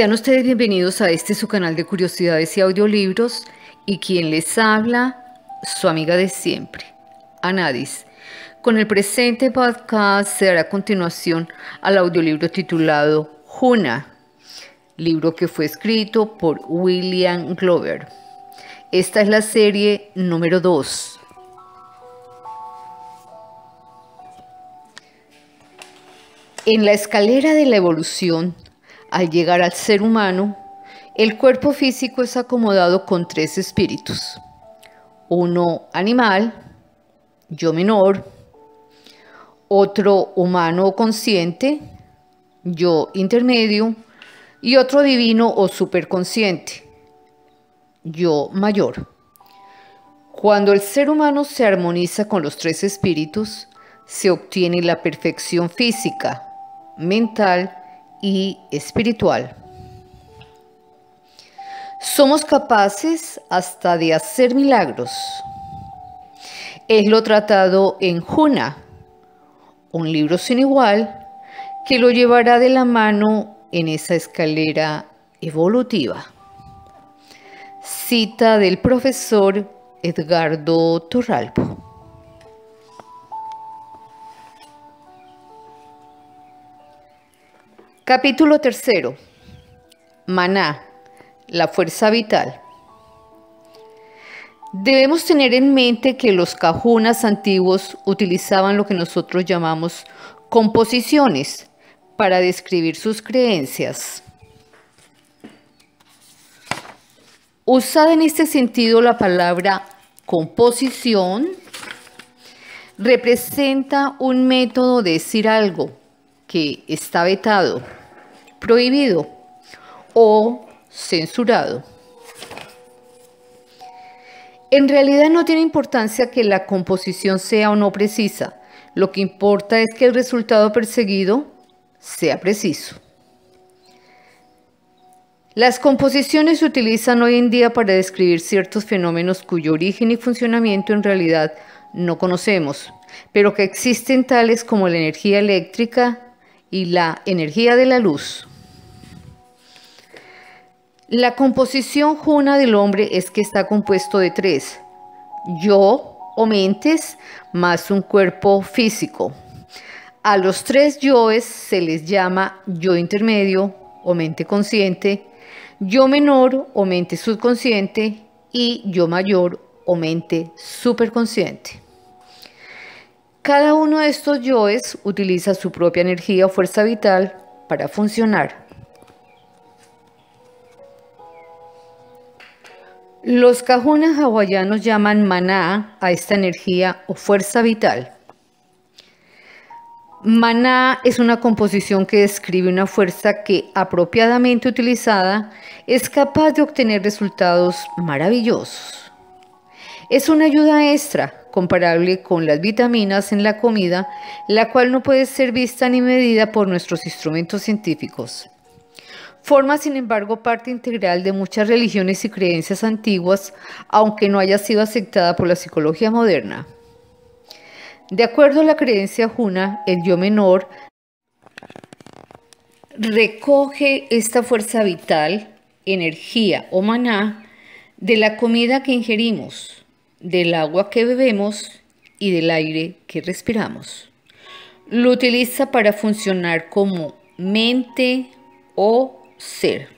Sean ustedes bienvenidos a este su canal de curiosidades y audiolibros y quien les habla, su amiga de siempre, Anadis. Con el presente podcast se dará continuación al audiolibro titulado Juna, libro que fue escrito por William Glover. Esta es la serie número 2. En la escalera de la evolución, al llegar al ser humano, el cuerpo físico es acomodado con tres espíritus. Uno animal, yo menor, otro humano consciente, yo intermedio, y otro divino o superconsciente, yo mayor. Cuando el ser humano se armoniza con los tres espíritus, se obtiene la perfección física, mental y espiritual. Somos capaces hasta de hacer milagros. Es lo tratado en Juna, un libro sin igual que lo llevará de la mano en esa escalera evolutiva. Cita del profesor Edgardo Torralbo. Capítulo tercero. Maná, la fuerza vital. Debemos tener en mente que los cajunas antiguos utilizaban lo que nosotros llamamos composiciones para describir sus creencias. Usada en este sentido la palabra composición representa un método de decir algo que está vetado prohibido o censurado. En realidad no tiene importancia que la composición sea o no precisa. Lo que importa es que el resultado perseguido sea preciso. Las composiciones se utilizan hoy en día para describir ciertos fenómenos cuyo origen y funcionamiento en realidad no conocemos, pero que existen tales como la energía eléctrica y la energía de la luz. La composición juna del hombre es que está compuesto de tres, yo o mentes más un cuerpo físico. A los tres yoes se les llama yo intermedio o mente consciente, yo menor o mente subconsciente y yo mayor o mente superconsciente. Cada uno de estos yoes utiliza su propia energía o fuerza vital para funcionar. Los cajunas hawaianos llaman maná a esta energía o fuerza vital. Maná es una composición que describe una fuerza que, apropiadamente utilizada, es capaz de obtener resultados maravillosos. Es una ayuda extra, comparable con las vitaminas en la comida, la cual no puede ser vista ni medida por nuestros instrumentos científicos. Forma, sin embargo, parte integral de muchas religiones y creencias antiguas, aunque no haya sido aceptada por la psicología moderna. De acuerdo a la creencia juna, el yo menor recoge esta fuerza vital, energía o maná de la comida que ingerimos, del agua que bebemos y del aire que respiramos. Lo utiliza para funcionar como mente o ser.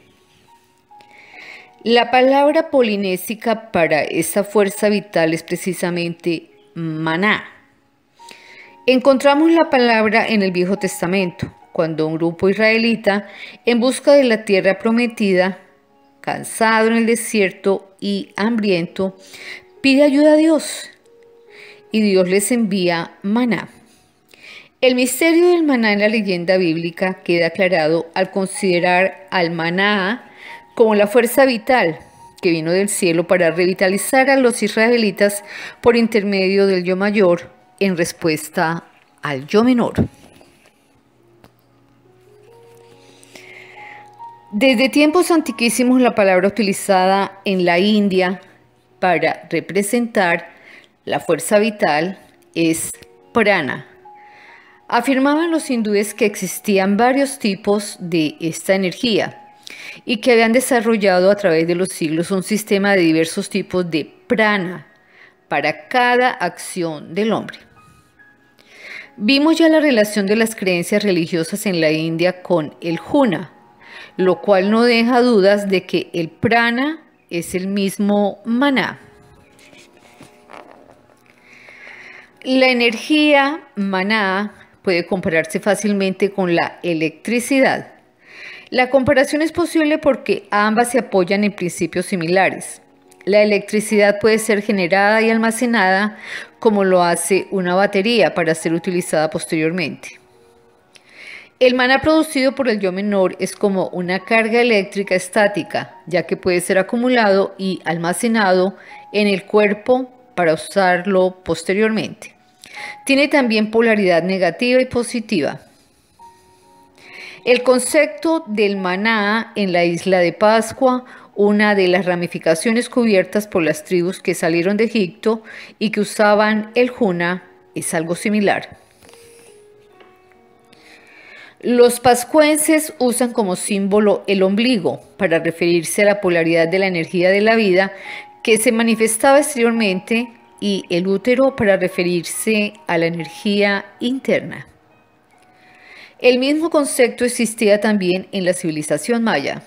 La palabra polinésica para esa fuerza vital es precisamente maná. Encontramos la palabra en el Viejo Testamento, cuando un grupo israelita, en busca de la tierra prometida, cansado en el desierto y hambriento, pide ayuda a Dios y Dios les envía maná. El misterio del maná en la leyenda bíblica queda aclarado al considerar al maná como la fuerza vital que vino del cielo para revitalizar a los israelitas por intermedio del yo mayor en respuesta al yo menor. Desde tiempos antiquísimos la palabra utilizada en la India para representar la fuerza vital es prana Afirmaban los hindúes que existían varios tipos de esta energía y que habían desarrollado a través de los siglos un sistema de diversos tipos de prana para cada acción del hombre. Vimos ya la relación de las creencias religiosas en la India con el juna, lo cual no deja dudas de que el prana es el mismo maná. La energía maná puede compararse fácilmente con la electricidad. La comparación es posible porque ambas se apoyan en principios similares. La electricidad puede ser generada y almacenada como lo hace una batería para ser utilizada posteriormente. El MANA producido por el yo menor es como una carga eléctrica estática, ya que puede ser acumulado y almacenado en el cuerpo para usarlo posteriormente. Tiene también polaridad negativa y positiva. El concepto del maná en la isla de Pascua, una de las ramificaciones cubiertas por las tribus que salieron de Egipto y que usaban el juna, es algo similar. Los pascuenses usan como símbolo el ombligo para referirse a la polaridad de la energía de la vida que se manifestaba exteriormente y el útero para referirse a la energía interna. El mismo concepto existía también en la civilización maya.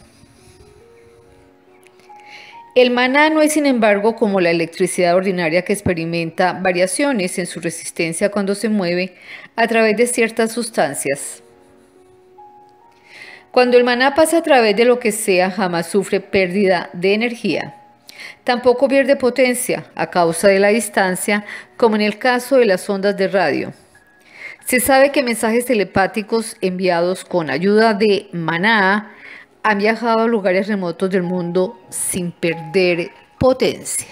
El maná no es, sin embargo, como la electricidad ordinaria que experimenta variaciones en su resistencia cuando se mueve a través de ciertas sustancias. Cuando el maná pasa a través de lo que sea, jamás sufre pérdida de energía. Tampoco pierde potencia a causa de la distancia, como en el caso de las ondas de radio. Se sabe que mensajes telepáticos enviados con ayuda de maná han viajado a lugares remotos del mundo sin perder potencia.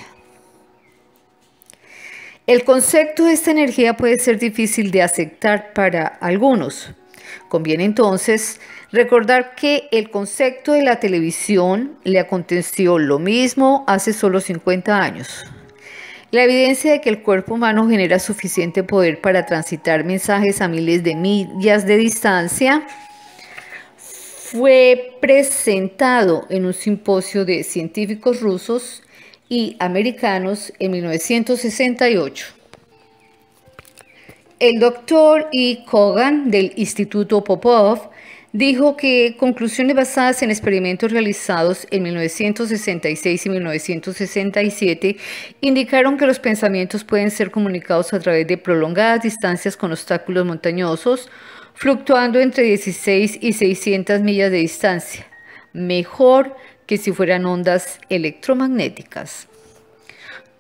El concepto de esta energía puede ser difícil de aceptar para algunos. Conviene entonces Recordar que el concepto de la televisión le aconteció lo mismo hace solo 50 años. La evidencia de que el cuerpo humano genera suficiente poder para transitar mensajes a miles de millas de distancia fue presentado en un simposio de científicos rusos y americanos en 1968. El doctor E. Kogan del Instituto Popov dijo que conclusiones basadas en experimentos realizados en 1966 y 1967 indicaron que los pensamientos pueden ser comunicados a través de prolongadas distancias con obstáculos montañosos, fluctuando entre 16 y 600 millas de distancia, mejor que si fueran ondas electromagnéticas.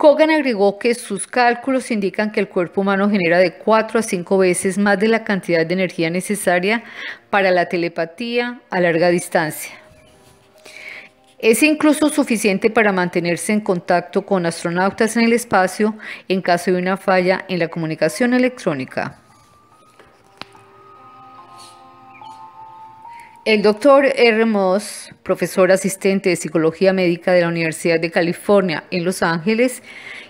Kogan agregó que sus cálculos indican que el cuerpo humano genera de 4 a 5 veces más de la cantidad de energía necesaria para la telepatía a larga distancia. Es incluso suficiente para mantenerse en contacto con astronautas en el espacio en caso de una falla en la comunicación electrónica. El doctor R. Moss, profesor asistente de Psicología Médica de la Universidad de California en Los Ángeles,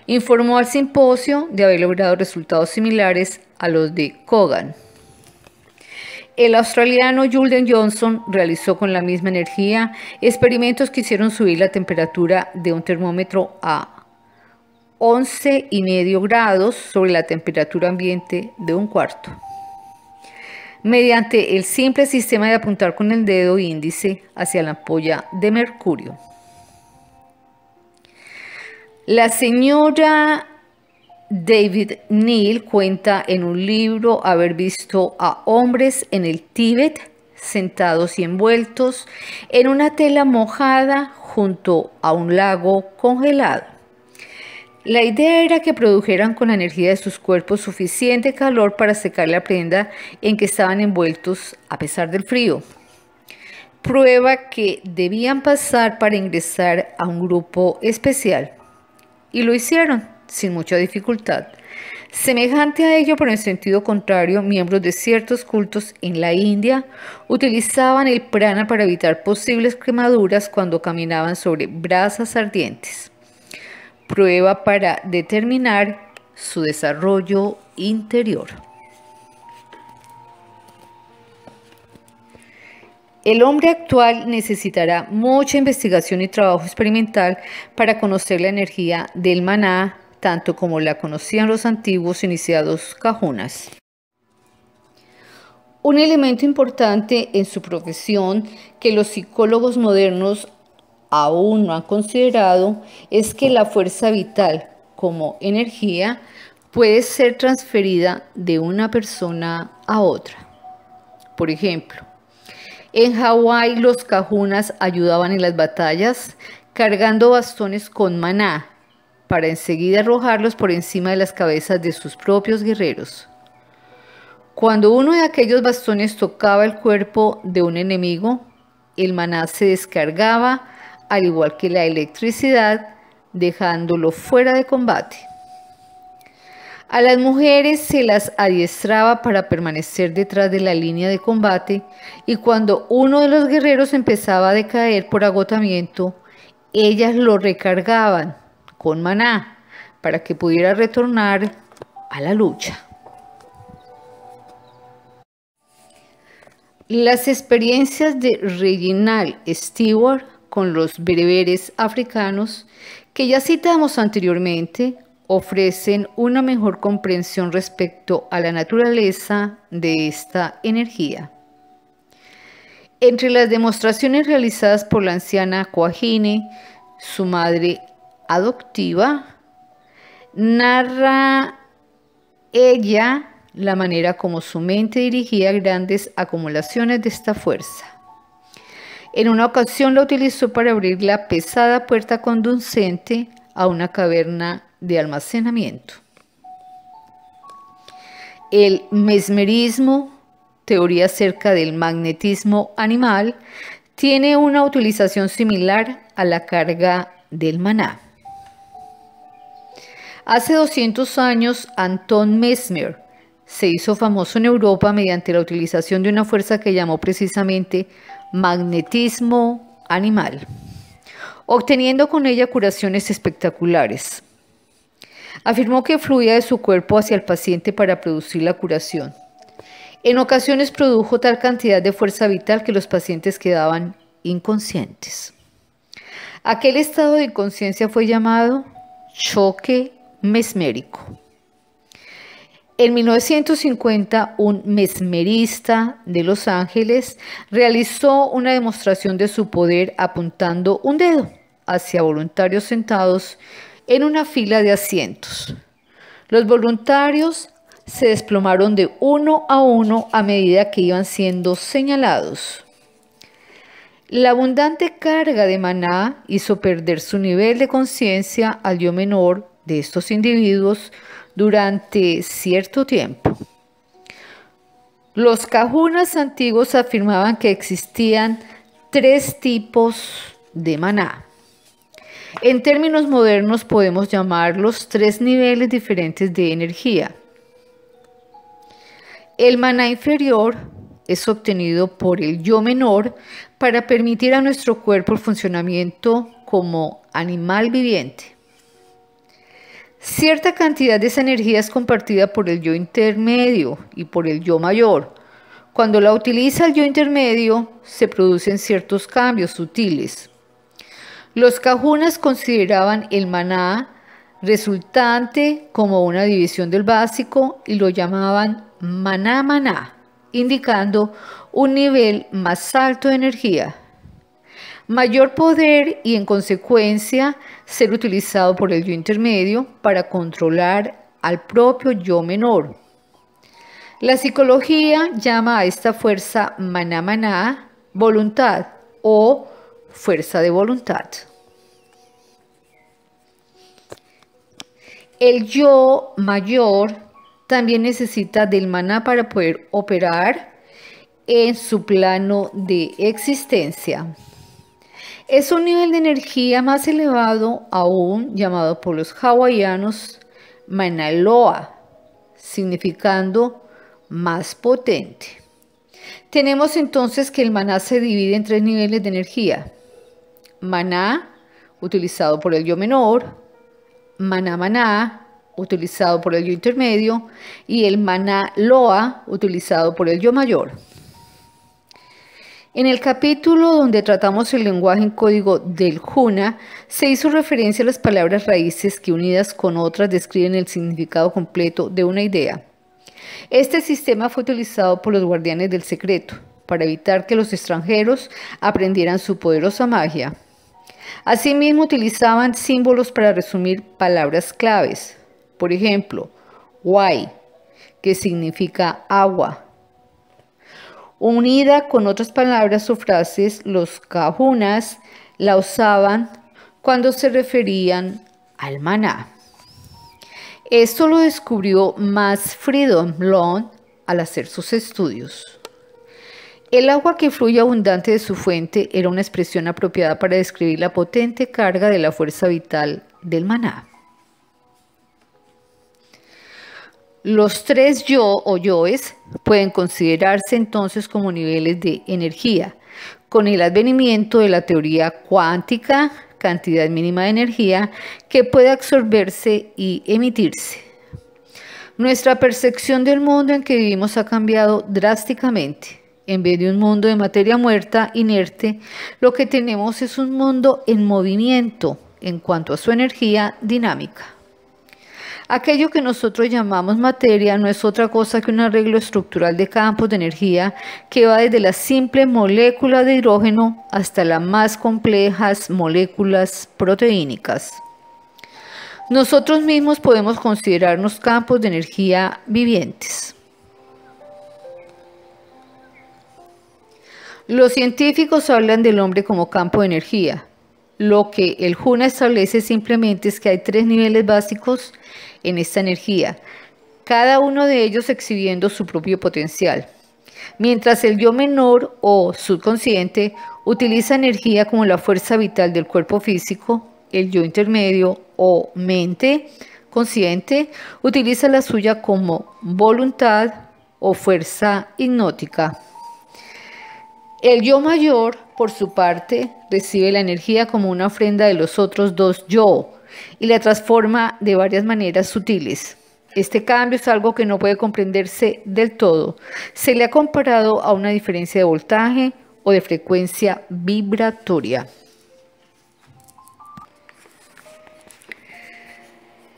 informó al simposio de haber logrado resultados similares a los de Kogan. El australiano Julian Johnson realizó con la misma energía experimentos que hicieron subir la temperatura de un termómetro a 11,5 grados sobre la temperatura ambiente de un cuarto mediante el simple sistema de apuntar con el dedo índice hacia la ampolla de mercurio. La señora David Neal cuenta en un libro haber visto a hombres en el Tíbet sentados y envueltos en una tela mojada junto a un lago congelado. La idea era que produjeran con la energía de sus cuerpos suficiente calor para secar la prenda en que estaban envueltos a pesar del frío. Prueba que debían pasar para ingresar a un grupo especial. Y lo hicieron sin mucha dificultad. Semejante a ello, pero en sentido contrario, miembros de ciertos cultos en la India utilizaban el prana para evitar posibles quemaduras cuando caminaban sobre brasas ardientes prueba para determinar su desarrollo interior. El hombre actual necesitará mucha investigación y trabajo experimental para conocer la energía del maná, tanto como la conocían los antiguos iniciados cajunas. Un elemento importante en su profesión que los psicólogos modernos aún no han considerado es que la fuerza vital como energía puede ser transferida de una persona a otra. Por ejemplo, en Hawái los cajunas ayudaban en las batallas cargando bastones con maná para enseguida arrojarlos por encima de las cabezas de sus propios guerreros. Cuando uno de aquellos bastones tocaba el cuerpo de un enemigo, el maná se descargaba al igual que la electricidad, dejándolo fuera de combate. A las mujeres se las adiestraba para permanecer detrás de la línea de combate y cuando uno de los guerreros empezaba a decaer por agotamiento, ellas lo recargaban con maná para que pudiera retornar a la lucha. Las experiencias de Reginald Stewart con los bereberes africanos que ya citamos anteriormente ofrecen una mejor comprensión respecto a la naturaleza de esta energía. Entre las demostraciones realizadas por la anciana coagine su madre adoptiva, narra ella la manera como su mente dirigía grandes acumulaciones de esta fuerza. En una ocasión la utilizó para abrir la pesada puerta conducente a una caverna de almacenamiento. El mesmerismo, teoría acerca del magnetismo animal, tiene una utilización similar a la carga del maná. Hace 200 años, Anton Mesmer se hizo famoso en Europa mediante la utilización de una fuerza que llamó precisamente magnetismo animal, obteniendo con ella curaciones espectaculares. Afirmó que fluía de su cuerpo hacia el paciente para producir la curación. En ocasiones produjo tal cantidad de fuerza vital que los pacientes quedaban inconscientes. Aquel estado de inconsciencia fue llamado choque mesmérico. En 1950, un mesmerista de Los Ángeles realizó una demostración de su poder apuntando un dedo hacia voluntarios sentados en una fila de asientos. Los voluntarios se desplomaron de uno a uno a medida que iban siendo señalados. La abundante carga de maná hizo perder su nivel de conciencia al yo menor de estos individuos, durante cierto tiempo. Los cajunas antiguos afirmaban que existían tres tipos de maná. En términos modernos podemos llamarlos tres niveles diferentes de energía. El maná inferior es obtenido por el yo menor para permitir a nuestro cuerpo el funcionamiento como animal viviente. Cierta cantidad de esa energía es compartida por el yo intermedio y por el yo mayor. Cuando la utiliza el yo intermedio, se producen ciertos cambios sutiles. Los cajunas consideraban el maná resultante como una división del básico y lo llamaban maná maná, indicando un nivel más alto de energía, mayor poder y en consecuencia ser utilizado por el yo intermedio para controlar al propio yo menor. La psicología llama a esta fuerza maná maná voluntad o fuerza de voluntad. El yo mayor también necesita del maná para poder operar en su plano de existencia. Es un nivel de energía más elevado aún llamado por los hawaianos Manaloa, significando más potente. Tenemos entonces que el maná se divide en tres niveles de energía. Maná, utilizado por el yo menor, maná maná, utilizado por el yo intermedio, y el maná loa, utilizado por el yo mayor. En el capítulo donde tratamos el lenguaje en código del Juna, se hizo referencia a las palabras raíces que unidas con otras describen el significado completo de una idea. Este sistema fue utilizado por los guardianes del secreto para evitar que los extranjeros aprendieran su poderosa magia. Asimismo, utilizaban símbolos para resumir palabras claves. Por ejemplo, wai, que significa agua, Unida con otras palabras o frases, los cajunas la usaban cuando se referían al maná. Esto lo descubrió más Freedom Long al hacer sus estudios. El agua que fluye abundante de su fuente era una expresión apropiada para describir la potente carga de la fuerza vital del maná. Los tres yo o yoes pueden considerarse entonces como niveles de energía. Con el advenimiento de la teoría cuántica, cantidad mínima de energía que puede absorberse y emitirse. Nuestra percepción del mundo en que vivimos ha cambiado drásticamente. En vez de un mundo de materia muerta, inerte, lo que tenemos es un mundo en movimiento en cuanto a su energía dinámica. Aquello que nosotros llamamos materia no es otra cosa que un arreglo estructural de campos de energía que va desde la simple molécula de hidrógeno hasta las más complejas moléculas proteínicas. Nosotros mismos podemos considerarnos campos de energía vivientes. Los científicos hablan del hombre como campo de energía, lo que el Juna establece simplemente es que hay tres niveles básicos en esta energía, cada uno de ellos exhibiendo su propio potencial. Mientras el yo menor o subconsciente utiliza energía como la fuerza vital del cuerpo físico, el yo intermedio o mente consciente utiliza la suya como voluntad o fuerza hipnótica. El yo mayor, por su parte, recibe la energía como una ofrenda de los otros dos yo y la transforma de varias maneras sutiles. Este cambio es algo que no puede comprenderse del todo. Se le ha comparado a una diferencia de voltaje o de frecuencia vibratoria.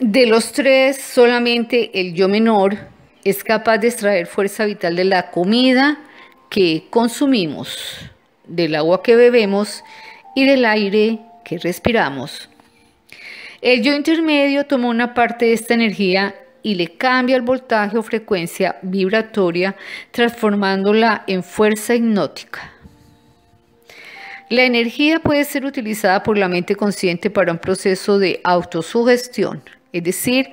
De los tres, solamente el yo menor es capaz de extraer fuerza vital de la comida, que consumimos, del agua que bebemos y del aire que respiramos. El yo intermedio toma una parte de esta energía y le cambia el voltaje o frecuencia vibratoria, transformándola en fuerza hipnótica. La energía puede ser utilizada por la mente consciente para un proceso de autosugestión, es decir,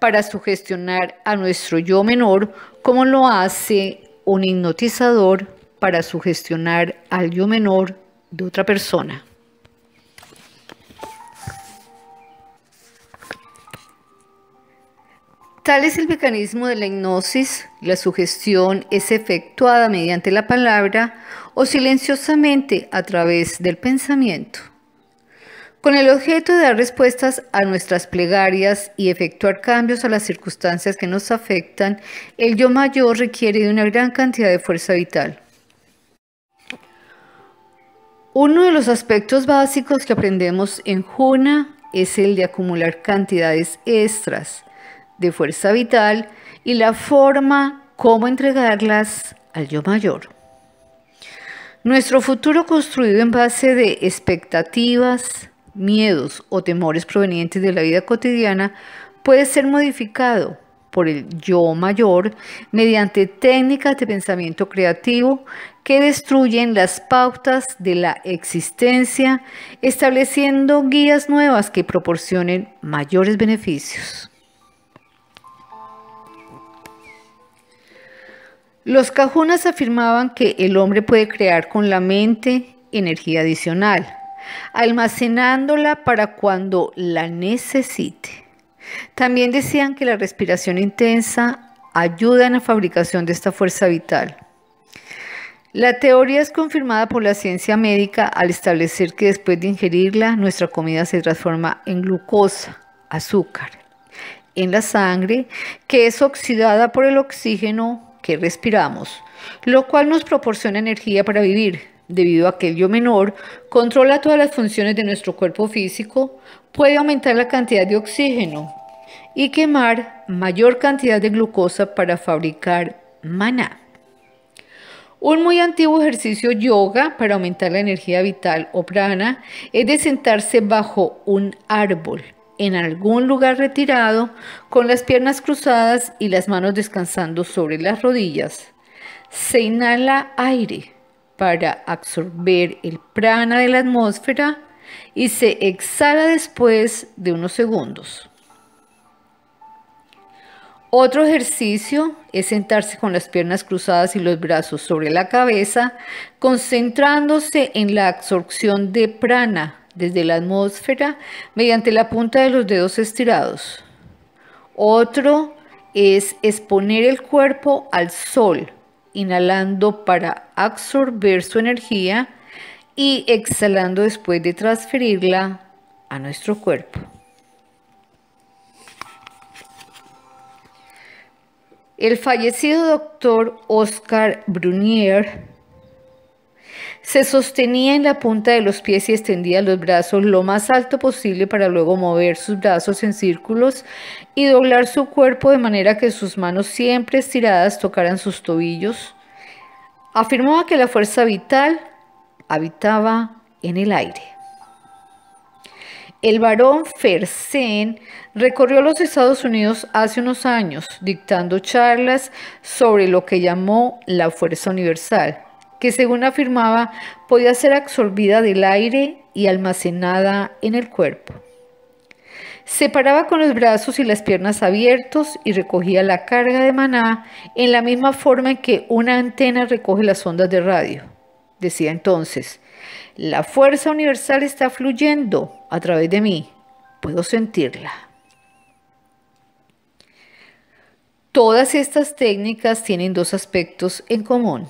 para sugestionar a nuestro yo menor como lo hace un hipnotizador para sugestionar al yo menor de otra persona. Tal es el mecanismo de la hipnosis, la sugestión es efectuada mediante la palabra o silenciosamente a través del pensamiento con el objeto de dar respuestas a nuestras plegarias y efectuar cambios a las circunstancias que nos afectan, el yo mayor requiere de una gran cantidad de fuerza vital. Uno de los aspectos básicos que aprendemos en Juna es el de acumular cantidades extras de fuerza vital y la forma cómo entregarlas al yo mayor. Nuestro futuro construido en base de expectativas, miedos o temores provenientes de la vida cotidiana puede ser modificado por el yo mayor mediante técnicas de pensamiento creativo que destruyen las pautas de la existencia, estableciendo guías nuevas que proporcionen mayores beneficios. Los cajunas afirmaban que el hombre puede crear con la mente energía adicional, almacenándola para cuando la necesite. También decían que la respiración intensa ayuda en la fabricación de esta fuerza vital. La teoría es confirmada por la ciencia médica al establecer que después de ingerirla nuestra comida se transforma en glucosa, azúcar, en la sangre que es oxidada por el oxígeno que respiramos, lo cual nos proporciona energía para vivir, debido a que el yo menor controla todas las funciones de nuestro cuerpo físico, puede aumentar la cantidad de oxígeno y quemar mayor cantidad de glucosa para fabricar maná. Un muy antiguo ejercicio yoga para aumentar la energía vital o prana es de sentarse bajo un árbol en algún lugar retirado con las piernas cruzadas y las manos descansando sobre las rodillas. Se inhala aire para absorber el prana de la atmósfera y se exhala después de unos segundos. Otro ejercicio es sentarse con las piernas cruzadas y los brazos sobre la cabeza, concentrándose en la absorción de prana desde la atmósfera mediante la punta de los dedos estirados. Otro es exponer el cuerpo al sol inhalando para absorber su energía y exhalando después de transferirla a nuestro cuerpo. El fallecido doctor Oscar Brunier se sostenía en la punta de los pies y extendía los brazos lo más alto posible para luego mover sus brazos en círculos y doblar su cuerpo de manera que sus manos siempre estiradas tocaran sus tobillos. Afirmaba que la fuerza vital habitaba en el aire. El varón Fersen recorrió los Estados Unidos hace unos años dictando charlas sobre lo que llamó la fuerza universal que según afirmaba podía ser absorbida del aire y almacenada en el cuerpo. Se paraba con los brazos y las piernas abiertos y recogía la carga de maná en la misma forma en que una antena recoge las ondas de radio. Decía entonces, la fuerza universal está fluyendo a través de mí, puedo sentirla. Todas estas técnicas tienen dos aspectos en común.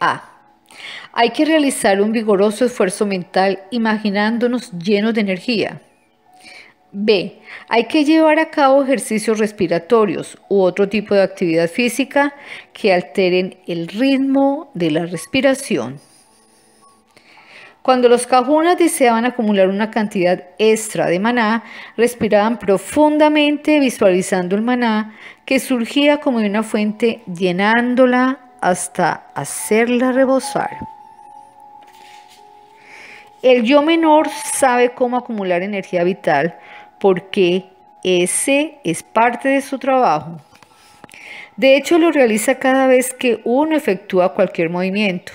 A. Hay que realizar un vigoroso esfuerzo mental imaginándonos llenos de energía. B. Hay que llevar a cabo ejercicios respiratorios u otro tipo de actividad física que alteren el ritmo de la respiración. Cuando los cajunas deseaban acumular una cantidad extra de maná, respiraban profundamente visualizando el maná que surgía como de una fuente llenándola hasta hacerla rebosar. El yo menor sabe cómo acumular energía vital porque ese es parte de su trabajo. De hecho, lo realiza cada vez que uno efectúa cualquier movimiento.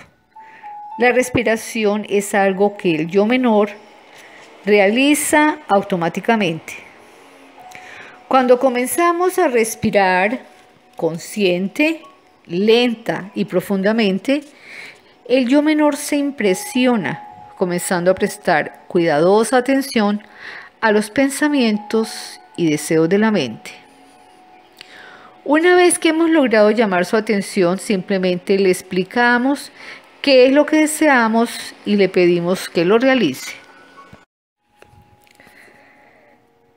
La respiración es algo que el yo menor realiza automáticamente. Cuando comenzamos a respirar consciente, lenta y profundamente, el yo menor se impresiona, comenzando a prestar cuidadosa atención a los pensamientos y deseos de la mente. Una vez que hemos logrado llamar su atención, simplemente le explicamos qué es lo que deseamos y le pedimos que lo realice.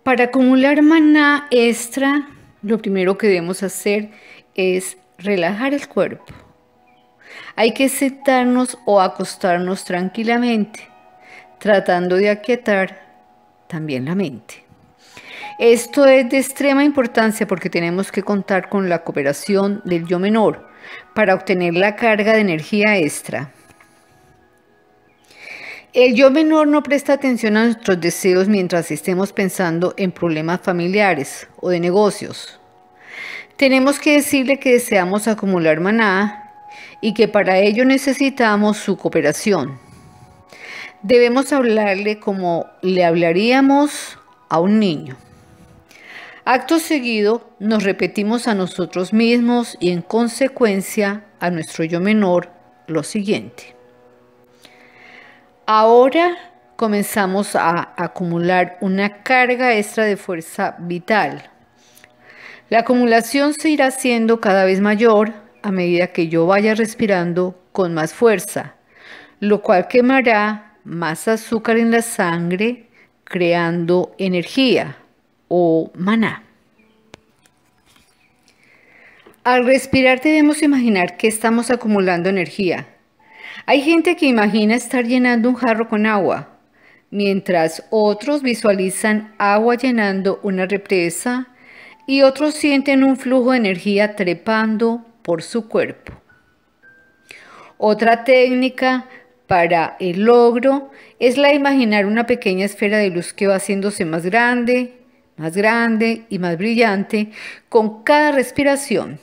Para acumular maná extra, lo primero que debemos hacer es relajar el cuerpo. Hay que sentarnos o acostarnos tranquilamente, tratando de aquietar también la mente. Esto es de extrema importancia porque tenemos que contar con la cooperación del yo menor para obtener la carga de energía extra. El yo menor no presta atención a nuestros deseos mientras estemos pensando en problemas familiares o de negocios. Tenemos que decirle que deseamos acumular maná y que para ello necesitamos su cooperación. Debemos hablarle como le hablaríamos a un niño. Acto seguido nos repetimos a nosotros mismos y en consecuencia a nuestro yo menor lo siguiente. Ahora comenzamos a acumular una carga extra de fuerza vital la acumulación se irá siendo cada vez mayor a medida que yo vaya respirando con más fuerza, lo cual quemará más azúcar en la sangre, creando energía o maná. Al respirar debemos imaginar que estamos acumulando energía. Hay gente que imagina estar llenando un jarro con agua, mientras otros visualizan agua llenando una represa, y otros sienten un flujo de energía trepando por su cuerpo. Otra técnica para el logro es la de imaginar una pequeña esfera de luz que va haciéndose más grande, más grande y más brillante con cada respiración.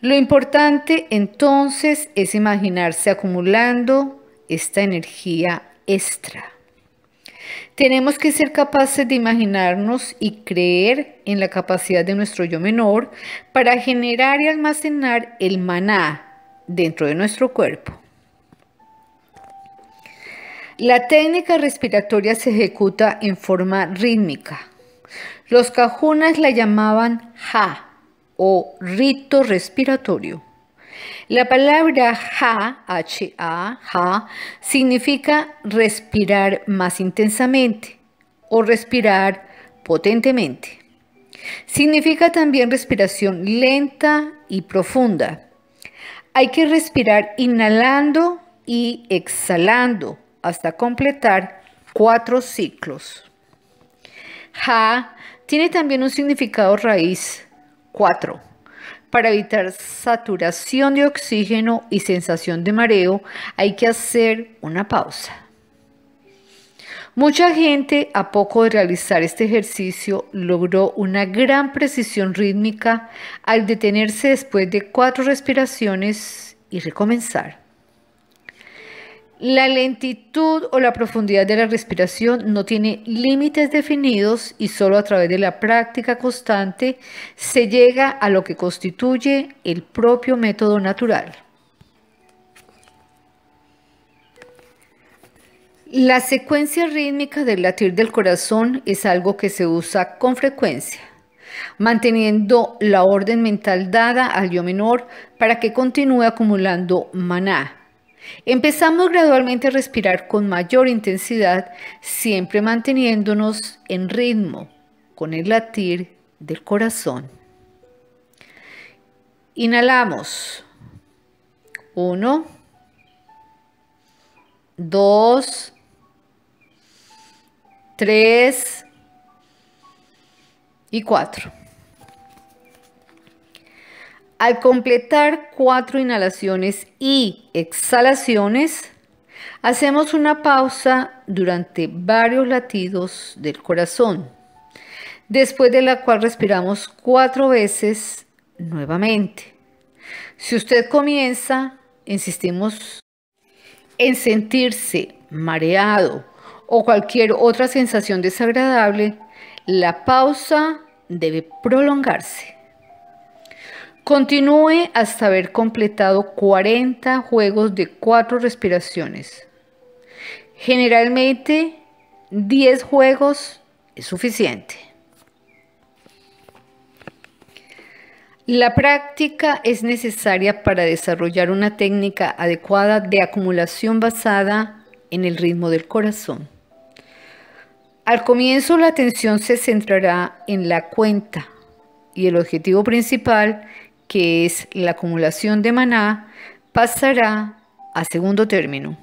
Lo importante entonces es imaginarse acumulando esta energía extra. Tenemos que ser capaces de imaginarnos y creer en la capacidad de nuestro yo menor para generar y almacenar el maná dentro de nuestro cuerpo. La técnica respiratoria se ejecuta en forma rítmica. Los cajunas la llamaban ja o rito respiratorio. La palabra ha, significa respirar más intensamente o respirar potentemente. Significa también respiración lenta y profunda. Hay que respirar inhalando y exhalando hasta completar cuatro ciclos. Ha tiene también un significado raíz cuatro. Para evitar saturación de oxígeno y sensación de mareo, hay que hacer una pausa. Mucha gente, a poco de realizar este ejercicio, logró una gran precisión rítmica al detenerse después de cuatro respiraciones y recomenzar. La lentitud o la profundidad de la respiración no tiene límites definidos y solo a través de la práctica constante se llega a lo que constituye el propio método natural. La secuencia rítmica del latir del corazón es algo que se usa con frecuencia, manteniendo la orden mental dada al yo menor para que continúe acumulando maná Empezamos gradualmente a respirar con mayor intensidad, siempre manteniéndonos en ritmo con el latir del corazón. Inhalamos. Uno. Dos. Tres. Y cuatro. Al completar cuatro inhalaciones y exhalaciones, hacemos una pausa durante varios latidos del corazón, después de la cual respiramos cuatro veces nuevamente. Si usted comienza, insistimos en sentirse mareado o cualquier otra sensación desagradable, la pausa debe prolongarse. Continúe hasta haber completado 40 juegos de 4 respiraciones. Generalmente 10 juegos es suficiente. La práctica es necesaria para desarrollar una técnica adecuada de acumulación basada en el ritmo del corazón. Al comienzo la atención se centrará en la cuenta y el objetivo principal es que es la acumulación de maná, pasará a segundo término.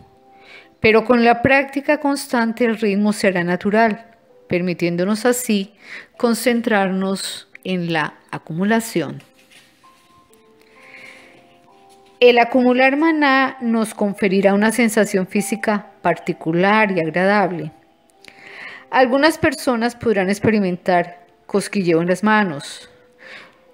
Pero con la práctica constante el ritmo será natural, permitiéndonos así concentrarnos en la acumulación. El acumular maná nos conferirá una sensación física particular y agradable. Algunas personas podrán experimentar cosquilleo en las manos,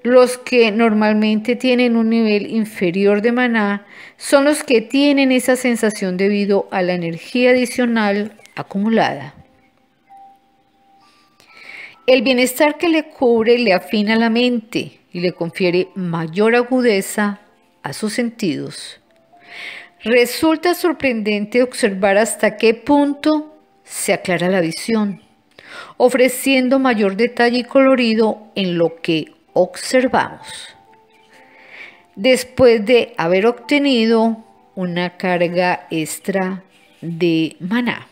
los que normalmente tienen un nivel inferior de maná son los que tienen esa sensación debido a la energía adicional acumulada. El bienestar que le cubre le afina la mente y le confiere mayor agudeza a sus sentidos. Resulta sorprendente observar hasta qué punto se aclara la visión, ofreciendo mayor detalle y colorido en lo que observamos. Después de haber obtenido una carga extra de maná.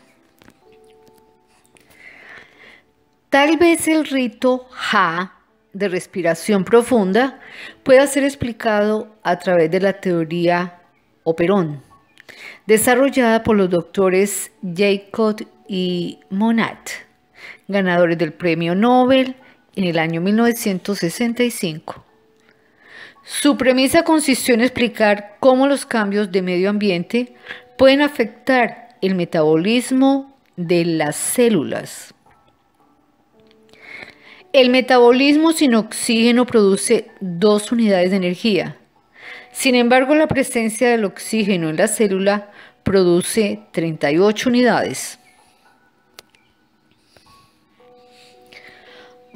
Tal vez el rito ja de respiración profunda pueda ser explicado a través de la teoría Operón, desarrollada por los doctores Jacob y Monat, ganadores del Premio Nobel en el año 1965. Su premisa consistió en explicar cómo los cambios de medio ambiente pueden afectar el metabolismo de las células. El metabolismo sin oxígeno produce dos unidades de energía. Sin embargo, la presencia del oxígeno en la célula produce 38 unidades.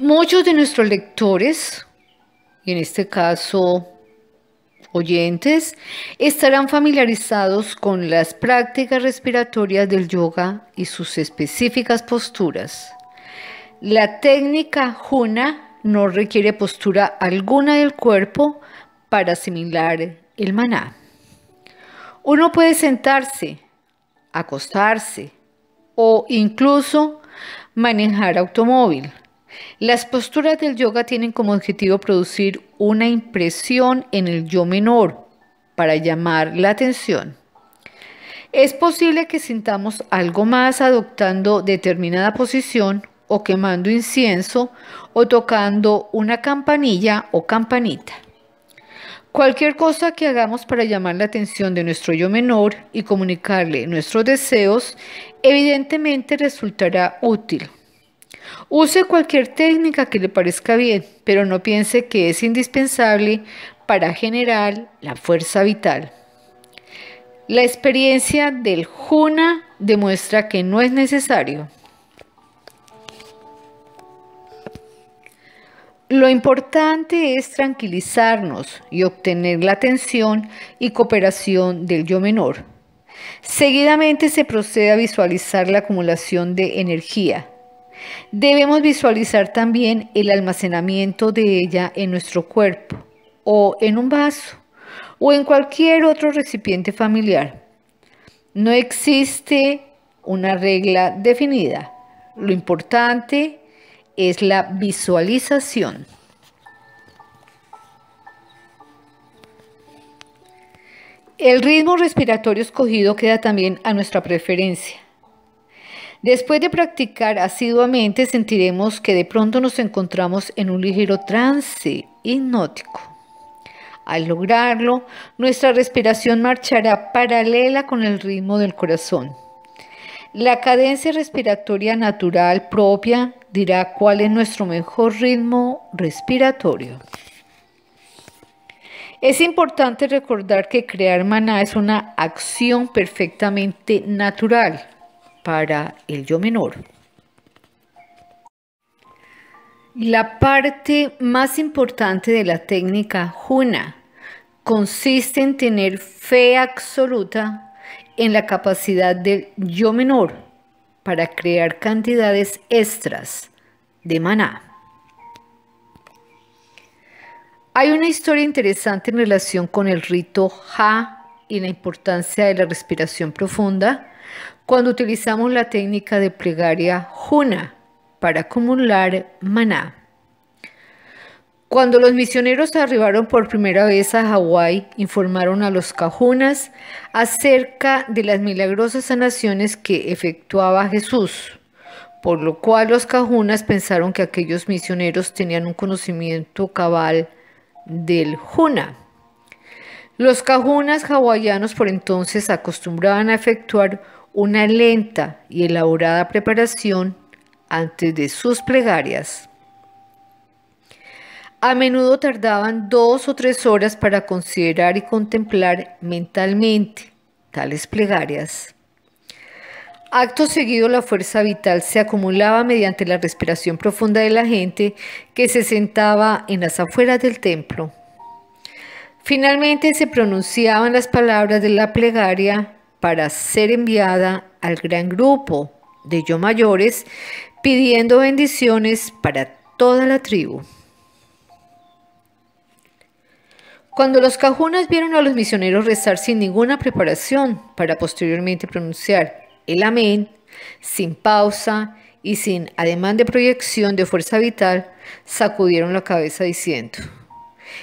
Muchos de nuestros lectores, y en este caso oyentes, estarán familiarizados con las prácticas respiratorias del yoga y sus específicas posturas. La técnica Juna no requiere postura alguna del cuerpo para asimilar el maná. Uno puede sentarse, acostarse o incluso manejar automóvil las posturas del yoga tienen como objetivo producir una impresión en el yo menor para llamar la atención. Es posible que sintamos algo más adoptando determinada posición o quemando incienso o tocando una campanilla o campanita. Cualquier cosa que hagamos para llamar la atención de nuestro yo menor y comunicarle nuestros deseos, evidentemente resultará útil. Use cualquier técnica que le parezca bien, pero no piense que es indispensable para generar la fuerza vital. La experiencia del Juna demuestra que no es necesario. Lo importante es tranquilizarnos y obtener la atención y cooperación del yo menor. Seguidamente se procede a visualizar la acumulación de energía Debemos visualizar también el almacenamiento de ella en nuestro cuerpo o en un vaso o en cualquier otro recipiente familiar. No existe una regla definida. Lo importante es la visualización. El ritmo respiratorio escogido queda también a nuestra preferencia. Después de practicar asiduamente sentiremos que de pronto nos encontramos en un ligero trance hipnótico. Al lograrlo, nuestra respiración marchará paralela con el ritmo del corazón. La cadencia respiratoria natural propia dirá cuál es nuestro mejor ritmo respiratorio. Es importante recordar que crear maná es una acción perfectamente natural para el yo menor. La parte más importante de la técnica Juna consiste en tener fe absoluta en la capacidad del yo menor para crear cantidades extras de maná. Hay una historia interesante en relación con el rito Ha y la importancia de la respiración profunda cuando utilizamos la técnica de plegaria juna para acumular maná. Cuando los misioneros arribaron por primera vez a Hawái, informaron a los cajunas acerca de las milagrosas sanaciones que efectuaba Jesús, por lo cual los cajunas pensaron que aquellos misioneros tenían un conocimiento cabal del juna. Los cajunas hawaianos por entonces acostumbraban a efectuar una lenta y elaborada preparación antes de sus plegarias. A menudo tardaban dos o tres horas para considerar y contemplar mentalmente tales plegarias. Acto seguido, la fuerza vital se acumulaba mediante la respiración profunda de la gente que se sentaba en las afueras del templo. Finalmente se pronunciaban las palabras de la plegaria para ser enviada al gran grupo de yo mayores pidiendo bendiciones para toda la tribu. Cuando los cajunas vieron a los misioneros rezar sin ninguna preparación para posteriormente pronunciar el amén, sin pausa y sin ademán de proyección de fuerza vital, sacudieron la cabeza diciendo,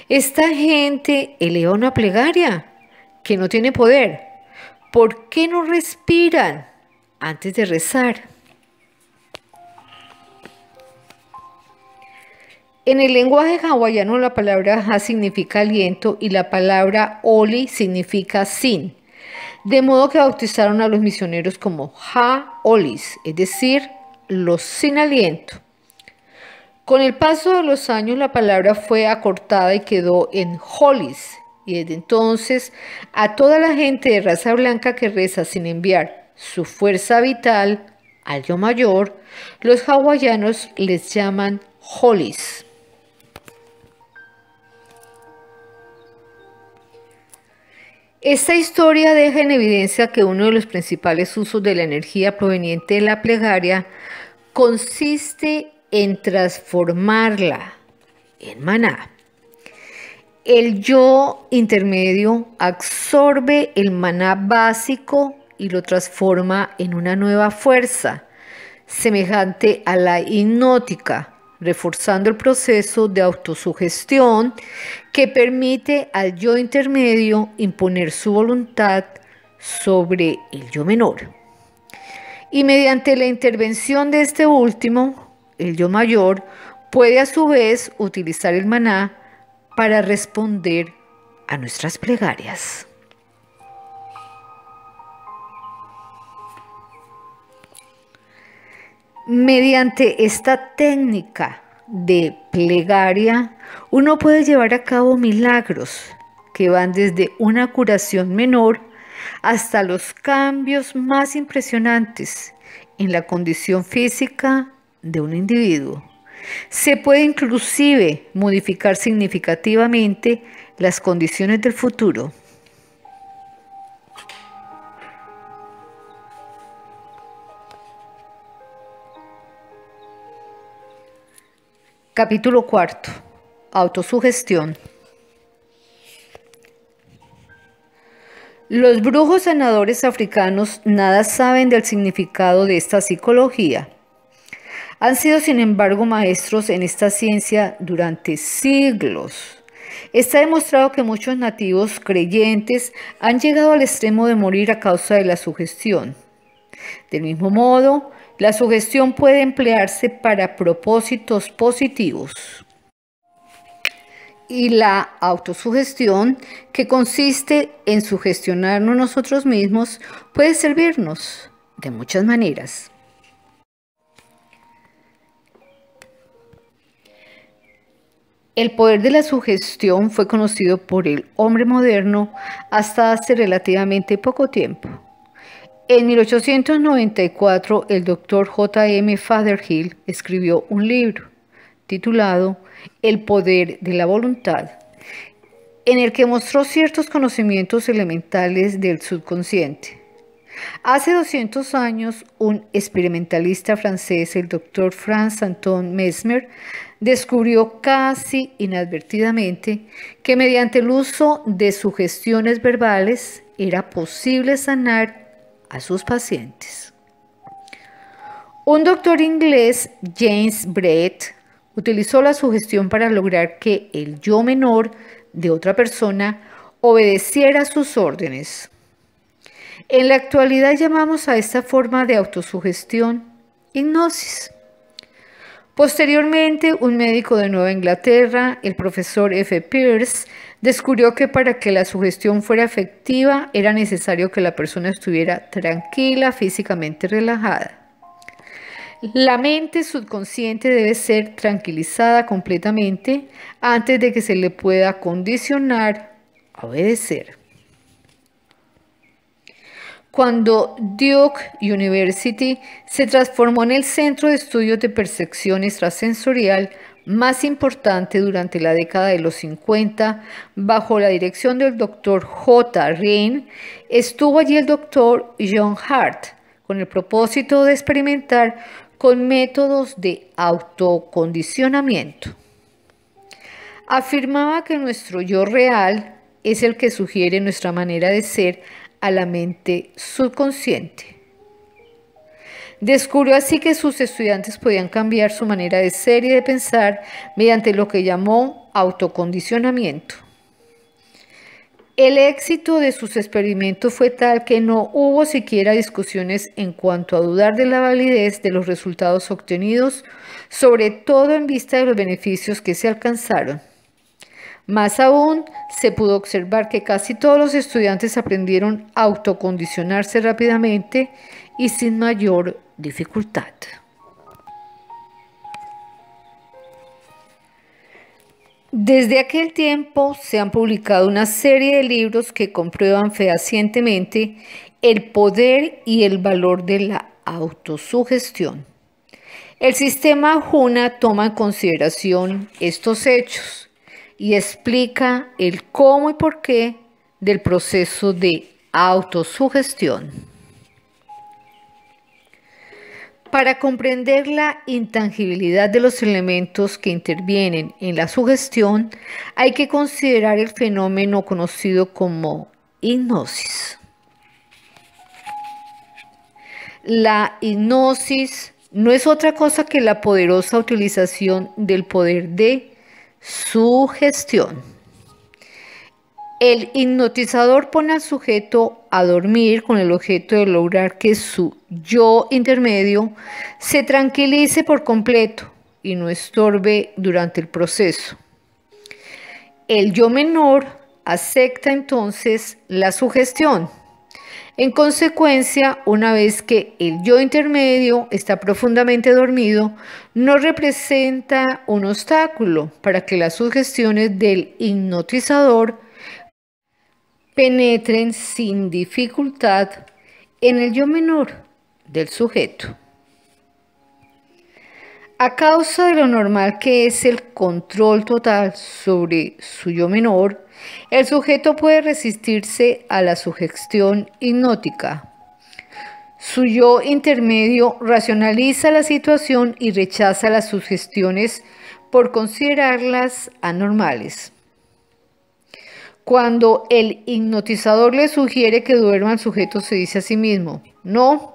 esta gente eleva una plegaria que no tiene poder, ¿Por qué no respiran antes de rezar? En el lenguaje hawaiano la palabra ha significa aliento y la palabra oli significa sin. De modo que bautizaron a los misioneros como ha olis, es decir, los sin aliento. Con el paso de los años la palabra fue acortada y quedó en holis, y desde entonces a toda la gente de raza blanca que reza sin enviar su fuerza vital al yo mayor, los hawaianos les llaman holis. Esta historia deja en evidencia que uno de los principales usos de la energía proveniente de la plegaria consiste en transformarla en maná. El yo intermedio absorbe el maná básico y lo transforma en una nueva fuerza, semejante a la hipnótica, reforzando el proceso de autosugestión que permite al yo intermedio imponer su voluntad sobre el yo menor. Y mediante la intervención de este último, el yo mayor puede a su vez utilizar el maná para responder a nuestras plegarias. Mediante esta técnica de plegaria, uno puede llevar a cabo milagros que van desde una curación menor hasta los cambios más impresionantes en la condición física de un individuo. Se puede inclusive modificar significativamente las condiciones del futuro. Capítulo cuarto. Autosugestión. Los brujos sanadores africanos nada saben del significado de esta psicología. Han sido, sin embargo, maestros en esta ciencia durante siglos. Está demostrado que muchos nativos creyentes han llegado al extremo de morir a causa de la sugestión. Del mismo modo, la sugestión puede emplearse para propósitos positivos. Y la autosugestión, que consiste en sugestionarnos nosotros mismos, puede servirnos de muchas maneras. El poder de la sugestión fue conocido por el hombre moderno hasta hace relativamente poco tiempo. En 1894, el doctor J.M. Fatherhill escribió un libro titulado El poder de la voluntad, en el que mostró ciertos conocimientos elementales del subconsciente. Hace 200 años, un experimentalista francés, el doctor Franz Anton Mesmer, descubrió casi inadvertidamente que mediante el uso de sugestiones verbales era posible sanar a sus pacientes. Un doctor inglés, James Brett, utilizó la sugestión para lograr que el yo menor de otra persona obedeciera sus órdenes. En la actualidad llamamos a esta forma de autosugestión hipnosis. Posteriormente, un médico de Nueva Inglaterra, el profesor F. Pierce, descubrió que para que la sugestión fuera efectiva era necesario que la persona estuviera tranquila, físicamente relajada. La mente subconsciente debe ser tranquilizada completamente antes de que se le pueda condicionar a obedecer cuando Duke University se transformó en el centro de estudios de percepción extrasensorial más importante durante la década de los 50, bajo la dirección del doctor J. Rain, estuvo allí el doctor John Hart, con el propósito de experimentar con métodos de autocondicionamiento. Afirmaba que nuestro yo real es el que sugiere nuestra manera de ser a la mente subconsciente. Descubrió así que sus estudiantes podían cambiar su manera de ser y de pensar mediante lo que llamó autocondicionamiento. El éxito de sus experimentos fue tal que no hubo siquiera discusiones en cuanto a dudar de la validez de los resultados obtenidos, sobre todo en vista de los beneficios que se alcanzaron. Más aún, se pudo observar que casi todos los estudiantes aprendieron a autocondicionarse rápidamente y sin mayor dificultad. Desde aquel tiempo se han publicado una serie de libros que comprueban fehacientemente el poder y el valor de la autosugestión. El sistema Juna toma en consideración estos hechos y explica el cómo y por qué del proceso de autosugestión. Para comprender la intangibilidad de los elementos que intervienen en la sugestión, hay que considerar el fenómeno conocido como hipnosis. La hipnosis no es otra cosa que la poderosa utilización del poder de Sugestión. El hipnotizador pone al sujeto a dormir con el objeto de lograr que su yo intermedio se tranquilice por completo y no estorbe durante el proceso. El yo menor acepta entonces la sugestión en consecuencia, una vez que el yo intermedio está profundamente dormido, no representa un obstáculo para que las sugestiones del hipnotizador penetren sin dificultad en el yo menor del sujeto. A causa de lo normal que es el control total sobre su yo menor, el sujeto puede resistirse a la sugestión hipnótica. Su yo intermedio racionaliza la situación y rechaza las sugestiones por considerarlas anormales. Cuando el hipnotizador le sugiere que duerma el sujeto, se dice a sí mismo, no,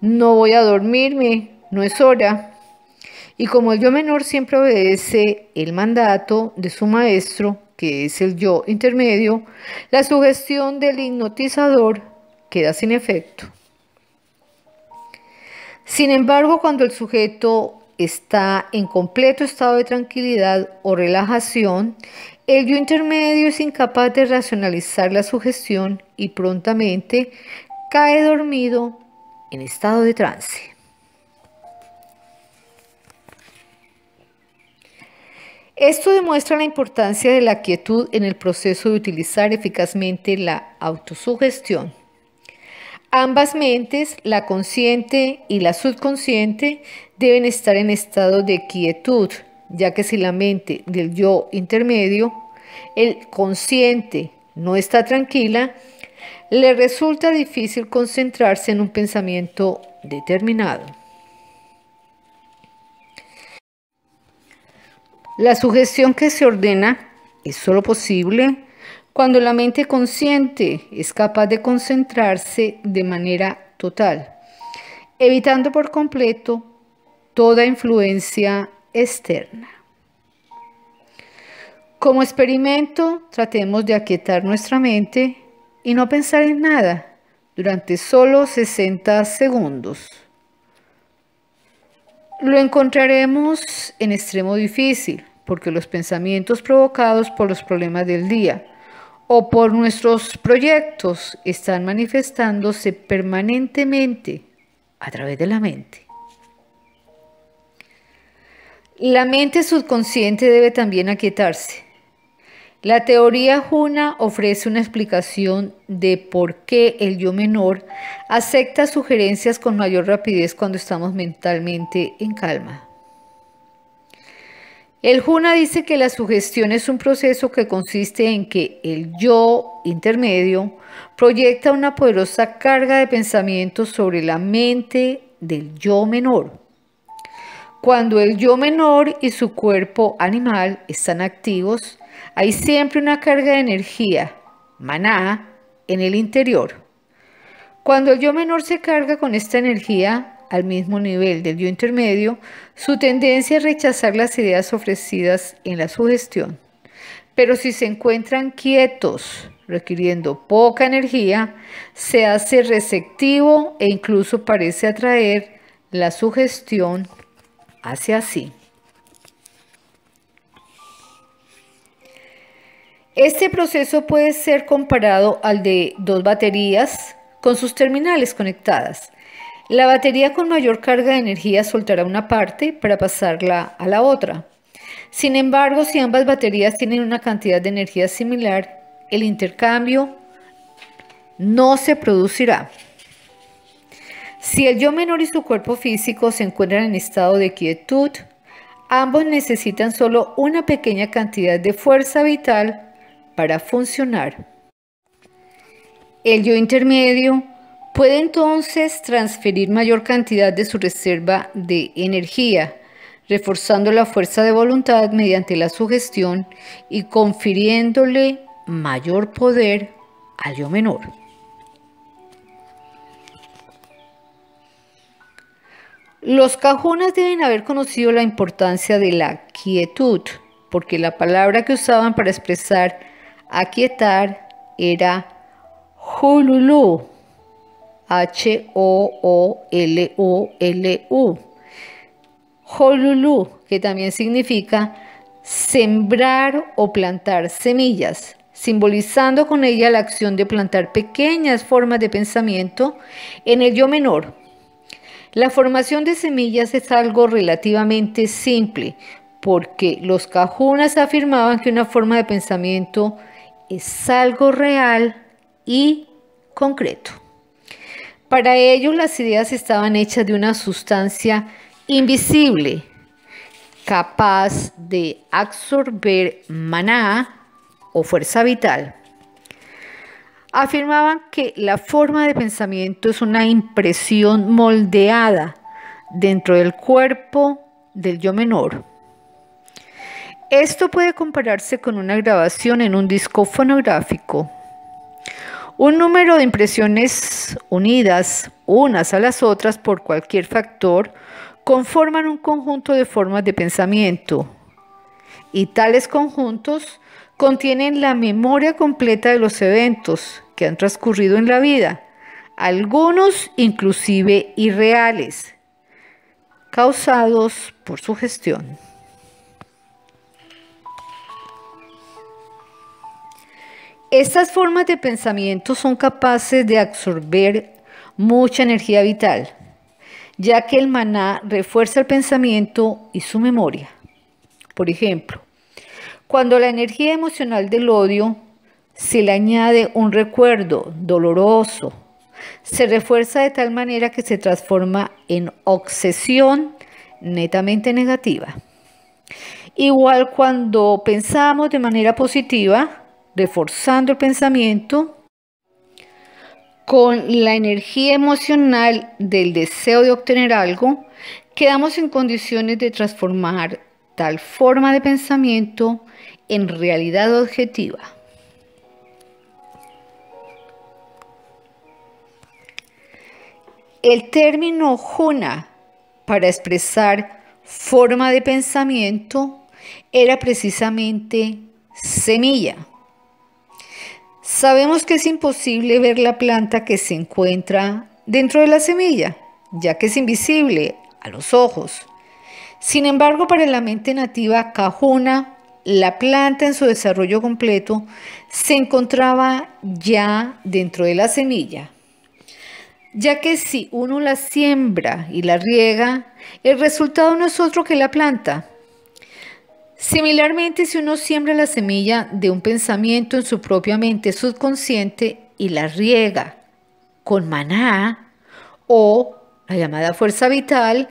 no voy a dormirme, no es hora. Y como el yo menor siempre obedece el mandato de su maestro, que es el yo intermedio, la sugestión del hipnotizador queda sin efecto. Sin embargo, cuando el sujeto está en completo estado de tranquilidad o relajación, el yo intermedio es incapaz de racionalizar la sugestión y prontamente cae dormido en estado de trance. Esto demuestra la importancia de la quietud en el proceso de utilizar eficazmente la autosugestión. Ambas mentes, la consciente y la subconsciente, deben estar en estado de quietud, ya que si la mente del yo intermedio, el consciente, no está tranquila, le resulta difícil concentrarse en un pensamiento determinado. La sugestión que se ordena es sólo posible cuando la mente consciente es capaz de concentrarse de manera total, evitando por completo toda influencia externa. Como experimento, tratemos de aquietar nuestra mente y no pensar en nada durante solo 60 segundos. Lo encontraremos en extremo difícil, porque los pensamientos provocados por los problemas del día o por nuestros proyectos están manifestándose permanentemente a través de la mente. La mente subconsciente debe también aquietarse. La teoría Juna ofrece una explicación de por qué el yo menor acepta sugerencias con mayor rapidez cuando estamos mentalmente en calma. El Juna dice que la sugestión es un proceso que consiste en que el yo intermedio proyecta una poderosa carga de pensamiento sobre la mente del yo menor. Cuando el yo menor y su cuerpo animal están activos, hay siempre una carga de energía, maná, en el interior. Cuando el yo menor se carga con esta energía, al mismo nivel del yo intermedio, su tendencia es rechazar las ideas ofrecidas en la sugestión. Pero si se encuentran quietos, requiriendo poca energía, se hace receptivo e incluso parece atraer la sugestión hacia sí. Este proceso puede ser comparado al de dos baterías con sus terminales conectadas. La batería con mayor carga de energía soltará una parte para pasarla a la otra. Sin embargo, si ambas baterías tienen una cantidad de energía similar, el intercambio no se producirá. Si el yo menor y su cuerpo físico se encuentran en estado de quietud, ambos necesitan solo una pequeña cantidad de fuerza vital para funcionar. El yo intermedio Puede entonces transferir mayor cantidad de su reserva de energía, reforzando la fuerza de voluntad mediante la sugestión y confiriéndole mayor poder al yo menor. Los cajones deben haber conocido la importancia de la quietud, porque la palabra que usaban para expresar aquietar era jululú h o o l o l u Holulu, que también significa sembrar o plantar semillas, simbolizando con ella la acción de plantar pequeñas formas de pensamiento en el yo menor. La formación de semillas es algo relativamente simple, porque los cajunas afirmaban que una forma de pensamiento es algo real y concreto. Para ellos las ideas estaban hechas de una sustancia invisible, capaz de absorber maná o fuerza vital. Afirmaban que la forma de pensamiento es una impresión moldeada dentro del cuerpo del yo menor. Esto puede compararse con una grabación en un disco fonográfico un número de impresiones unidas unas a las otras por cualquier factor conforman un conjunto de formas de pensamiento y tales conjuntos contienen la memoria completa de los eventos que han transcurrido en la vida, algunos inclusive irreales, causados por su gestión. Estas formas de pensamiento son capaces de absorber mucha energía vital, ya que el maná refuerza el pensamiento y su memoria. Por ejemplo, cuando la energía emocional del odio se le añade un recuerdo doloroso, se refuerza de tal manera que se transforma en obsesión netamente negativa. Igual cuando pensamos de manera positiva, reforzando el pensamiento con la energía emocional del deseo de obtener algo, quedamos en condiciones de transformar tal forma de pensamiento en realidad objetiva. El término juna para expresar forma de pensamiento era precisamente semilla. Sabemos que es imposible ver la planta que se encuentra dentro de la semilla, ya que es invisible a los ojos. Sin embargo, para la mente nativa cajuna, la planta en su desarrollo completo se encontraba ya dentro de la semilla, ya que si uno la siembra y la riega, el resultado no es otro que la planta, Similarmente, si uno siembra la semilla de un pensamiento en su propia mente subconsciente y la riega con maná o la llamada fuerza vital,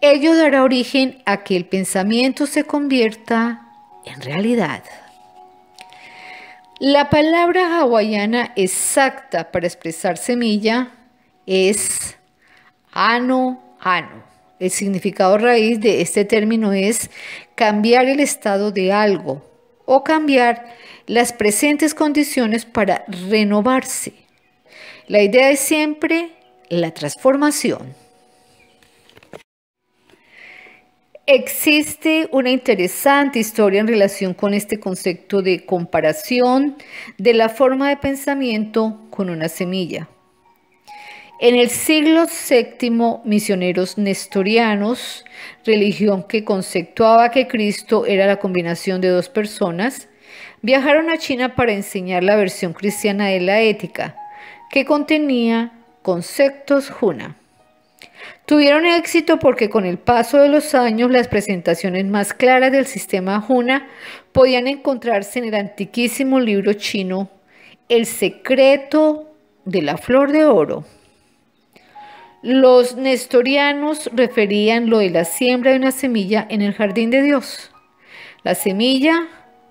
ello dará origen a que el pensamiento se convierta en realidad. La palabra hawaiana exacta para expresar semilla es ano ano. El significado raíz de este término es cambiar el estado de algo o cambiar las presentes condiciones para renovarse. La idea es siempre la transformación. Existe una interesante historia en relación con este concepto de comparación de la forma de pensamiento con una semilla. En el siglo VII, misioneros nestorianos, religión que conceptuaba que Cristo era la combinación de dos personas, viajaron a China para enseñar la versión cristiana de la ética, que contenía conceptos Juna. Tuvieron éxito porque con el paso de los años las presentaciones más claras del sistema Juna podían encontrarse en el antiquísimo libro chino El secreto de la flor de oro. Los nestorianos referían lo de la siembra de una semilla en el jardín de Dios. La semilla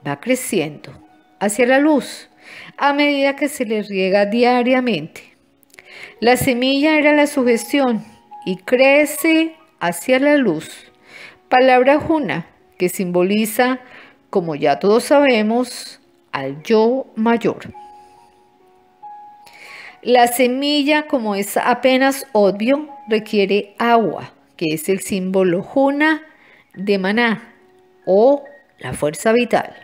va creciendo hacia la luz a medida que se le riega diariamente. La semilla era la sugestión y crece hacia la luz. Palabra juna que simboliza, como ya todos sabemos, al yo mayor. La semilla, como es apenas obvio, requiere agua, que es el símbolo juna de maná o la fuerza vital.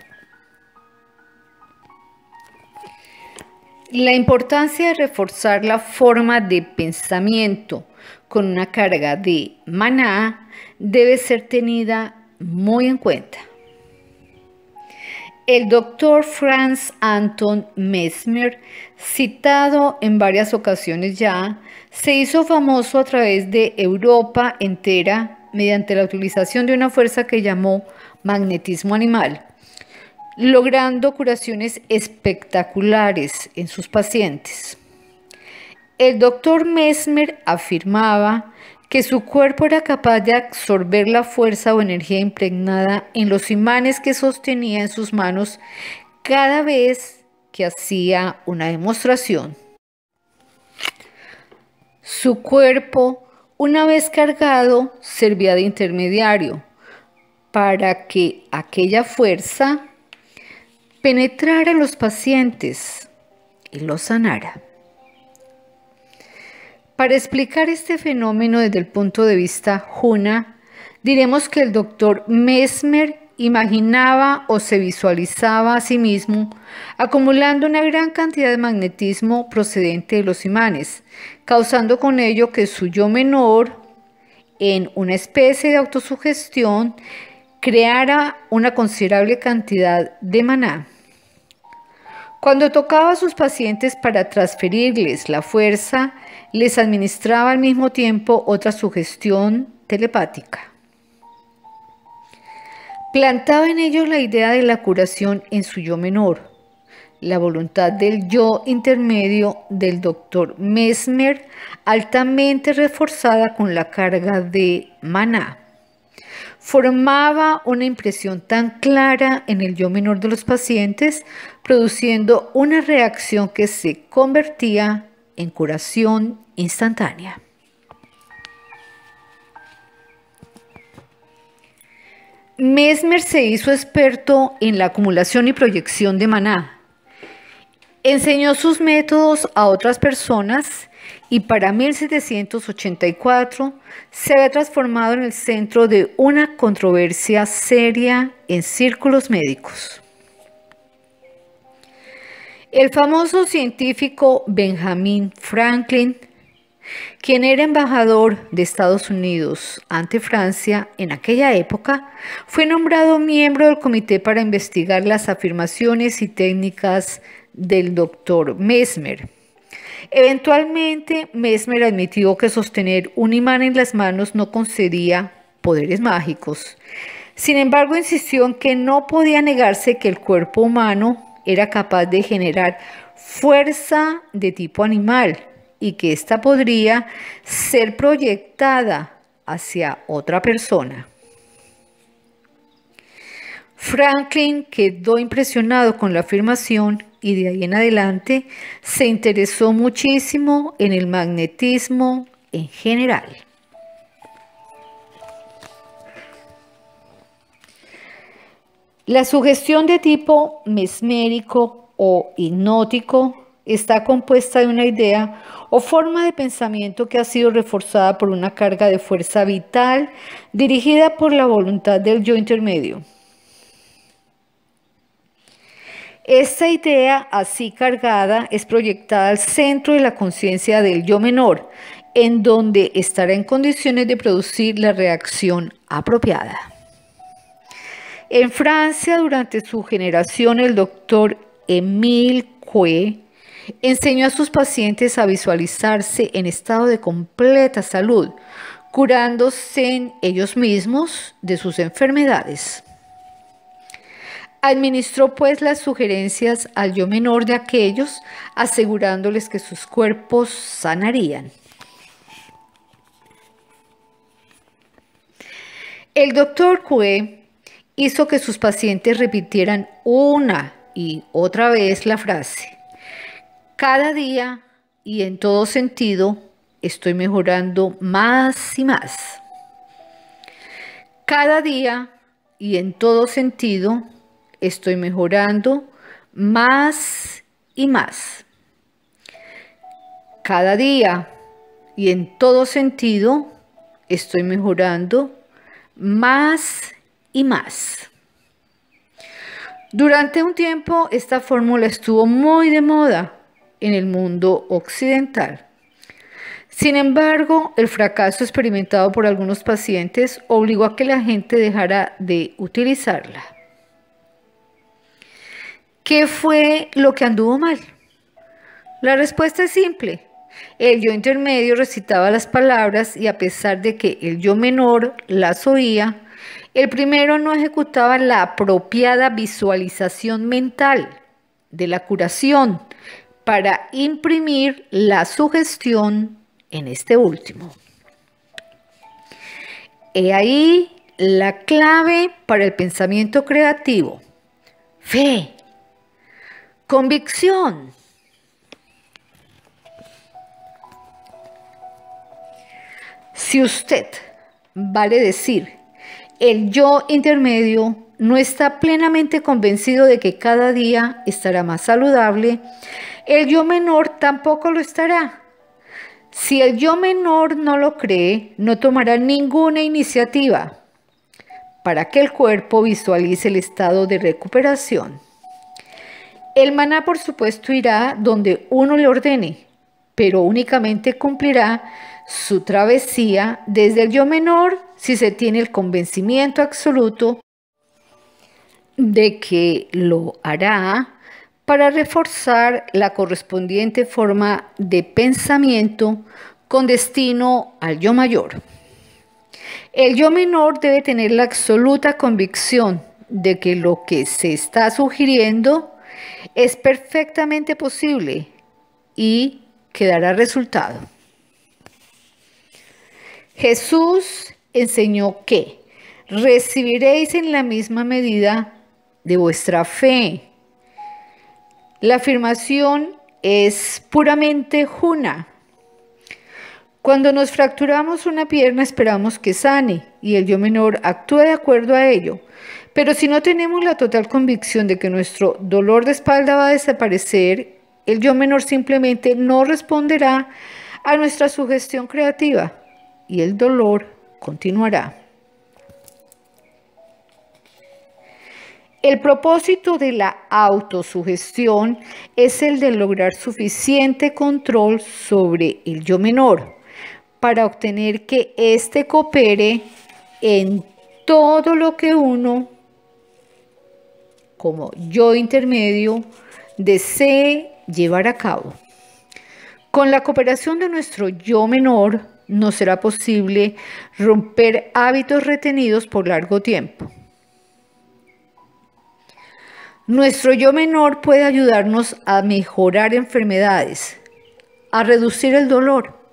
La importancia de reforzar la forma de pensamiento con una carga de maná debe ser tenida muy en cuenta. El doctor Franz Anton Mesmer, citado en varias ocasiones ya, se hizo famoso a través de Europa entera mediante la utilización de una fuerza que llamó magnetismo animal, logrando curaciones espectaculares en sus pacientes. El doctor Mesmer afirmaba que su cuerpo era capaz de absorber la fuerza o energía impregnada en los imanes que sostenía en sus manos cada vez que hacía una demostración. Su cuerpo, una vez cargado, servía de intermediario para que aquella fuerza penetrara a los pacientes y los sanara. Para explicar este fenómeno desde el punto de vista Juna, diremos que el doctor Mesmer imaginaba o se visualizaba a sí mismo acumulando una gran cantidad de magnetismo procedente de los imanes, causando con ello que su yo menor, en una especie de autosugestión, creara una considerable cantidad de maná. Cuando tocaba a sus pacientes para transferirles la fuerza, les administraba al mismo tiempo otra sugestión telepática. Plantaba en ellos la idea de la curación en su yo menor, la voluntad del yo intermedio del doctor Mesmer, altamente reforzada con la carga de maná formaba una impresión tan clara en el yo menor de los pacientes, produciendo una reacción que se convertía en curación instantánea. Mesmer se hizo experto en la acumulación y proyección de maná. Enseñó sus métodos a otras personas y para 1784 se había transformado en el centro de una controversia seria en círculos médicos. El famoso científico Benjamin Franklin, quien era embajador de Estados Unidos ante Francia en aquella época, fue nombrado miembro del comité para investigar las afirmaciones y técnicas del doctor Mesmer Eventualmente, Mesmer admitió que sostener un imán en las manos no concedía poderes mágicos. Sin embargo, insistió en que no podía negarse que el cuerpo humano era capaz de generar fuerza de tipo animal y que ésta podría ser proyectada hacia otra persona. Franklin quedó impresionado con la afirmación y de ahí en adelante se interesó muchísimo en el magnetismo en general. La sugestión de tipo mesmérico o hipnótico está compuesta de una idea o forma de pensamiento que ha sido reforzada por una carga de fuerza vital dirigida por la voluntad del yo intermedio. Esta idea así cargada es proyectada al centro de la conciencia del yo menor, en donde estará en condiciones de producir la reacción apropiada. En Francia, durante su generación, el doctor Emile Cue enseñó a sus pacientes a visualizarse en estado de completa salud, curándose ellos mismos de sus enfermedades. Administró pues las sugerencias al yo menor de aquellos, asegurándoles que sus cuerpos sanarían. El doctor Cue hizo que sus pacientes repitieran una y otra vez la frase. Cada día y en todo sentido estoy mejorando más y más. Cada día y en todo sentido estoy mejorando más y más. Cada día y en todo sentido estoy mejorando más y más. Durante un tiempo esta fórmula estuvo muy de moda en el mundo occidental. Sin embargo, el fracaso experimentado por algunos pacientes obligó a que la gente dejara de utilizarla. ¿Qué fue lo que anduvo mal? La respuesta es simple. El yo intermedio recitaba las palabras y a pesar de que el yo menor las oía, el primero no ejecutaba la apropiada visualización mental de la curación para imprimir la sugestión en este último. He ahí la clave para el pensamiento creativo. Fe, Convicción. Si usted, vale decir, el yo intermedio no está plenamente convencido de que cada día estará más saludable, el yo menor tampoco lo estará. Si el yo menor no lo cree, no tomará ninguna iniciativa para que el cuerpo visualice el estado de recuperación. El maná, por supuesto, irá donde uno le ordene, pero únicamente cumplirá su travesía desde el yo menor si se tiene el convencimiento absoluto de que lo hará para reforzar la correspondiente forma de pensamiento con destino al yo mayor. El yo menor debe tener la absoluta convicción de que lo que se está sugiriendo es perfectamente posible y quedará resultado. Jesús enseñó que recibiréis en la misma medida de vuestra fe. La afirmación es puramente juna cuando nos fracturamos una pierna esperamos que sane y el yo menor actúe de acuerdo a ello. Pero si no tenemos la total convicción de que nuestro dolor de espalda va a desaparecer, el yo menor simplemente no responderá a nuestra sugestión creativa y el dolor continuará. El propósito de la autosugestión es el de lograr suficiente control sobre el yo menor para obtener que éste coopere en todo lo que uno, como yo intermedio, desee llevar a cabo. Con la cooperación de nuestro yo menor, no será posible romper hábitos retenidos por largo tiempo. Nuestro yo menor puede ayudarnos a mejorar enfermedades, a reducir el dolor,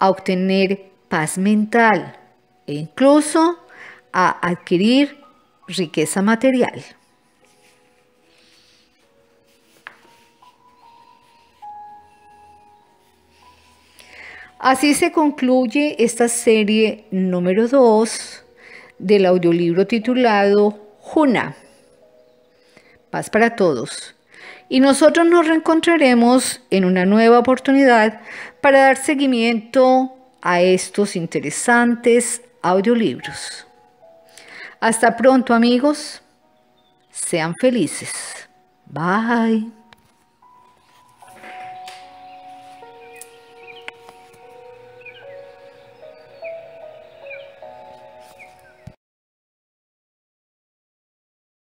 a obtener paz mental e incluso a adquirir riqueza material. Así se concluye esta serie número 2 del audiolibro titulado Juna. Paz para todos y nosotros nos reencontraremos en una nueva oportunidad para dar seguimiento a estos interesantes audiolibros. Hasta pronto amigos, sean felices. Bye.